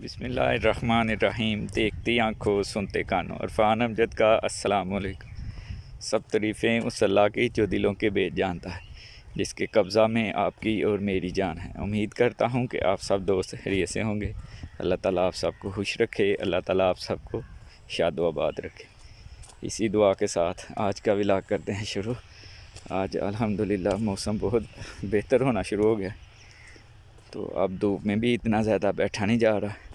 बिसमीम देखती आँखों सुनते कानों इरफान अमजद का असलम सब तरीफ़ें उस अल्लाह की जो दिलों के बेच जानता है जिसके कब्ज़ा में आपकी और मेरी जान है उम्मीद करता हूँ कि आप सब दोस्त हरिये से होंगे अल्लाह ताला आप सबको खुश रखे अल्लाह ताला आप सबको शाद आबाद रखे इसी दुआ के साथ आज का विलाग करते हैं शुरू आज अल्हम्दुलिल्लाह मौसम बहुत बेहतर होना शुरू हो गया तो अब धूप में भी इतना ज़्यादा बैठा नहीं जा रहा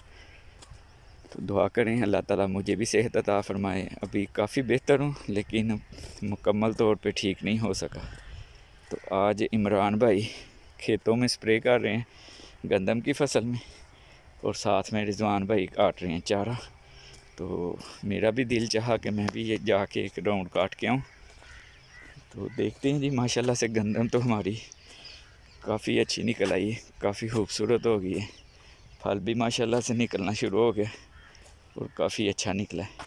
तो दुआ करें अल्लाह ताला मुझे भी सेहत अता फ़रमाए अभी काफ़ी बेहतर हूँ लेकिन मुकम्मल तौर पे ठीक नहीं हो सका तो आज इमरान भाई खेतों में स्प्रे कर रहे हैं गंदम की फसल में और साथ में रिजवान भाई काट रहे हैं चारा तो मेरा भी दिल चाह कि मैं भी ये जाके एक राउंड काट के आऊँ तो देखते हैं जी माशाला से गंदम तो हमारी काफ़ी अच्छी निकल आई है काफ़ी खूबसूरत हो गई है फल भी माशाल्लाह से निकलना शुरू हो गया और काफ़ी अच्छा निकला है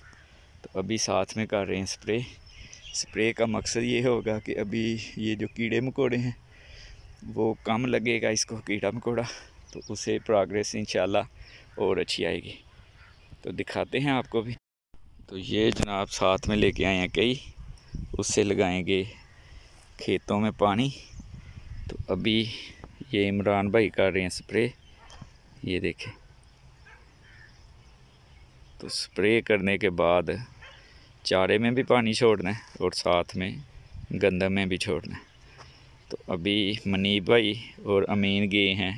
तो अभी साथ में कर रहे हैं स्प्रे स्प्रे का मकसद ये होगा कि अभी ये जो कीड़े मकोड़े हैं वो कम लगेगा इसको कीड़ा मकोड़ा तो उसे प्रोग्रेस इन और अच्छी आएगी तो दिखाते हैं आपको भी तो ये जनाब साथ में लेके आए हैं कई उससे लगाएंगे खेतों में पानी तो अभी ये इमरान भाई कर रहे हैं स्प्रे ये देखें तो स्प्रे करने के बाद चारे में भी पानी छोड़ना है और साथ में गंदम में भी छोड़ना है तो अभी मनीब भाई और अमीन गए हैं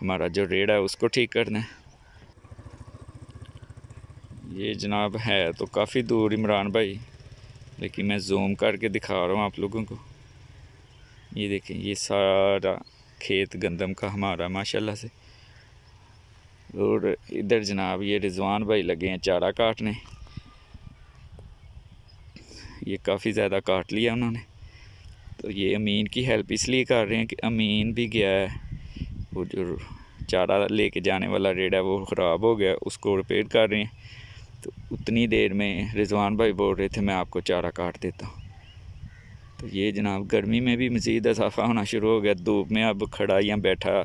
हमारा जो रेड़ा है उसको ठीक करना है ये जनाब है तो काफ़ी दूर इमरान भाई लेकिन मैं जूम करके दिखा रहा हूँ आप लोगों को ये देखें ये सारा खेत गंदम का हमारा माशाल्लाह से और इधर जनाब ये रिजवान भाई लगे हैं चारा काटने ये काफ़ी ज़्यादा काट लिया उन्होंने तो ये अमीन की हेल्प इसलिए कर रहे हैं कि अमीन भी गया है वो जो चारा लेके जाने वाला रेड है वो ख़राब हो गया उसको रिपेयर कर रहे हैं तो उतनी देर में रिजवान भाई बोल रहे थे मैं आपको चारा काट देता हूँ तो ये जनाब गर्मी में भी मज़ीद इजाफा होना शुरू हो गया धूप में अब खड़ा या बैठा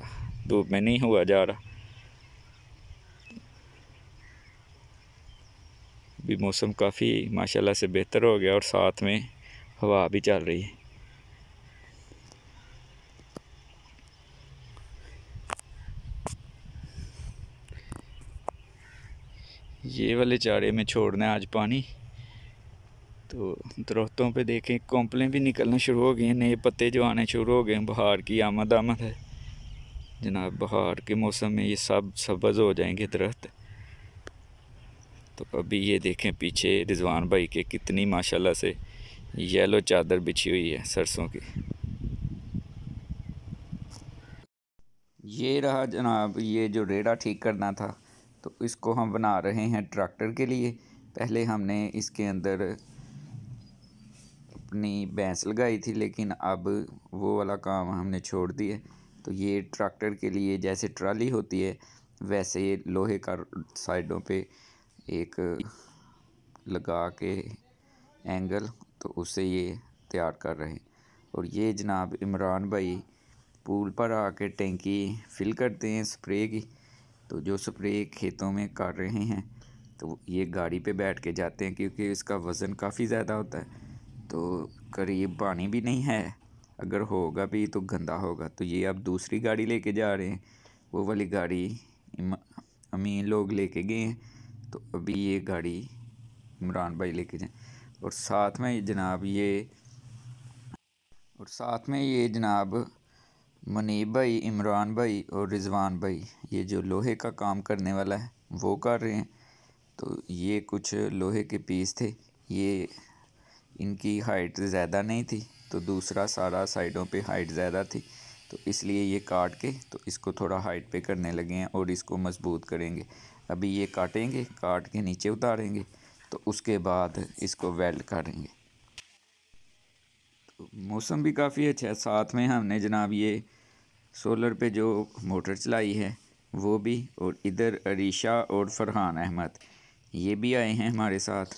धूप में नहीं हुआ जा रहा भी मौसम काफ़ी माशाल्लाह से बेहतर हो गया और साथ में हवा भी चल रही है ये वाले चारे में छोड़ना है आज पानी तो दरख्तों पे देखें कॉम्पलें भी निकलना शुरू हो गई हैं नए पत्ते जो आने शुरू हो गए हैं बहार की आमद आमद है जनाब बहार के मौसम में ये सब सबज हो जाएंगे दरख्त तो अभी ये देखें पीछे रिजवान भाई के कितनी माशाल्लाह से येलो चादर बिछी हुई है सरसों की ये रहा जनाब ये जो रेड़ा ठीक करना था तो इसको हम बना रहे हैं ट्रैक्टर के लिए पहले हमने इसके अंदर अपनी भैंस लगाई थी लेकिन अब वो वाला काम हमने छोड़ दिया तो ये ट्रैक्टर के लिए जैसे ट्राली होती है वैसे ये लोहे का साइडों पे एक लगा के एंगल तो उसे ये तैयार कर रहे हैं और ये जनाब इमरान भाई पूल पर आके टेंकी फिल करते हैं स्प्रे की तो जो स्प्रे खेतों में कर रहे हैं तो ये गाड़ी पे बैठ के जाते हैं क्योंकि इसका वज़न काफ़ी ज़्यादा होता है तो करीब पानी भी नहीं है अगर होगा भी तो गंदा होगा तो ये अब दूसरी गाड़ी लेके जा रहे हैं वो वाली गाड़ी अमीन लोग लेके गए हैं तो अभी ये गाड़ी इमरान भाई लेके जाएँ और साथ में जनाब ये और साथ में ये जनाब मनीब भाई इमरान भाई और रिजवान भाई ये जो लोहे का काम करने वाला है वो कर रहे हैं तो ये कुछ लोहे के पीस थे ये इनकी हाइट ज़्यादा नहीं थी तो दूसरा सारा साइडों पे हाइट ज़्यादा थी तो इसलिए ये काट के तो इसको थोड़ा हाइट पे करने लगे हैं और इसको मजबूत करेंगे अभी ये काटेंगे काट के नीचे उतारेंगे तो उसके बाद इसको वेल्ड करेंगे तो मौसम भी काफ़ी अच्छा है साथ में हमने जनाब ये सोलर पे जो मोटर चलाई है वो भी और इधर अरीशा और फरहान अहमद ये भी आए हैं हमारे साथ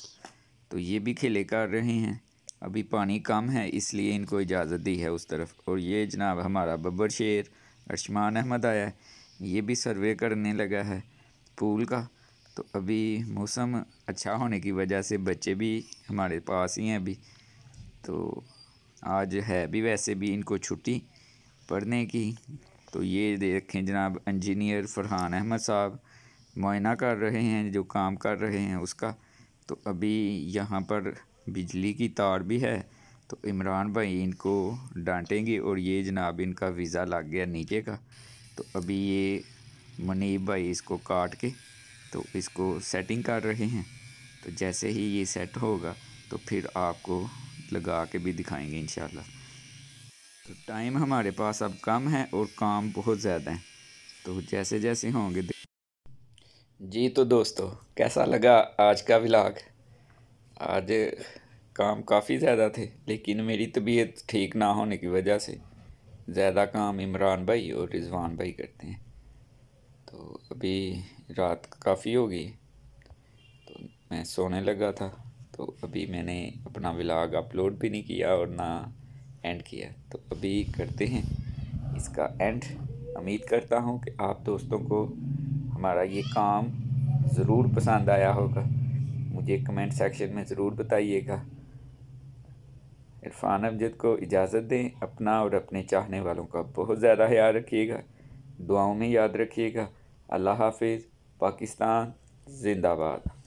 तो ये भी खेले कर रहे हैं अभी पानी कम है इसलिए इनको इजाज़त दी है उस तरफ और ये जनाब हमारा बब्बर शेर अरशमान अहमद आया है ये भी सर्वे करने लगा है पूल का तो अभी मौसम अच्छा होने की वजह से बच्चे भी हमारे पास ही हैं अभी तो आज है भी वैसे भी इनको छुट्टी पढ़ने की तो ये देखें जनाब इंजीनियर फरहान अहमद साहब मुआयना कर रहे हैं जो काम कर रहे हैं उसका तो अभी यहाँ पर बिजली की तार भी है तो इमरान भाई इनको डांटेंगे और ये जनाब इनका वीज़ा लग गया नीचे का तो अभी ये मनीब भाई इसको काट के तो इसको सेटिंग कर रहे हैं तो जैसे ही ये सेट होगा तो फिर आपको लगा के भी दिखाएंगे इन तो टाइम हमारे पास अब कम है और काम बहुत ज़्यादा है तो जैसे जैसे होंगे जी तो दोस्तों कैसा लगा आज का व्लाग आज काम काफ़ी ज़्यादा थे लेकिन मेरी तबीयत ठीक ना होने की वजह से ज़्यादा काम इमरान भाई और रिजवान भाई करते हैं तो अभी रात काफ़ी हो गई तो मैं सोने लगा था तो अभी मैंने अपना व्लाग अपलोड भी नहीं किया और ना एंड किया तो अभी करते हैं इसका एंड उम्मीद करता हूँ कि आप दोस्तों को हमारा ये काम ज़रूर पसंद आया होगा मुझे कमेंट सेक्शन में ज़रूर बताइएगा इरफान अमजद को इजाज़त दें अपना और अपने चाहने वालों का बहुत ज़्यादा ख्याल रखिएगा दुआओं में याद रखिएगा अल्लाह हाफिज़ पाकिस्तान जिंदाबाद